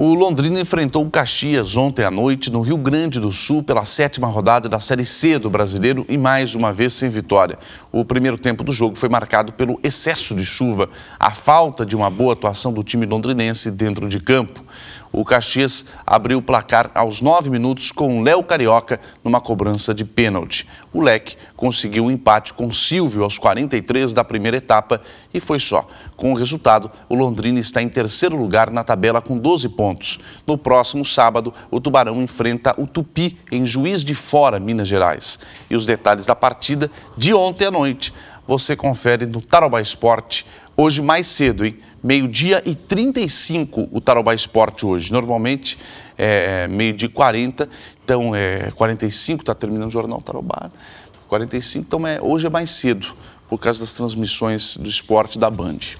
O Londrina enfrentou o Caxias ontem à noite no Rio Grande do Sul pela sétima rodada da Série C do Brasileiro e mais uma vez sem vitória. O primeiro tempo do jogo foi marcado pelo excesso de chuva, a falta de uma boa atuação do time londrinense dentro de campo. O Caxias abriu o placar aos nove minutos com Léo Carioca numa cobrança de pênalti. O Leque conseguiu um empate com Silvio aos 43 da primeira etapa e foi só. Com o resultado, o Londrina está em terceiro lugar na tabela com 12 pontos pontos. No próximo sábado, o Tubarão enfrenta o Tupi em Juiz de Fora, Minas Gerais. E os detalhes da partida de ontem à noite você confere no Tarobá Esporte, hoje mais cedo, hein? Meio-dia e 35 o Tarobá Esporte hoje. Normalmente é, é meio-dia e 40, então é 45, está terminando o Jornal Tarobá. 45, né? então é, hoje é mais cedo, por causa das transmissões do esporte da Band.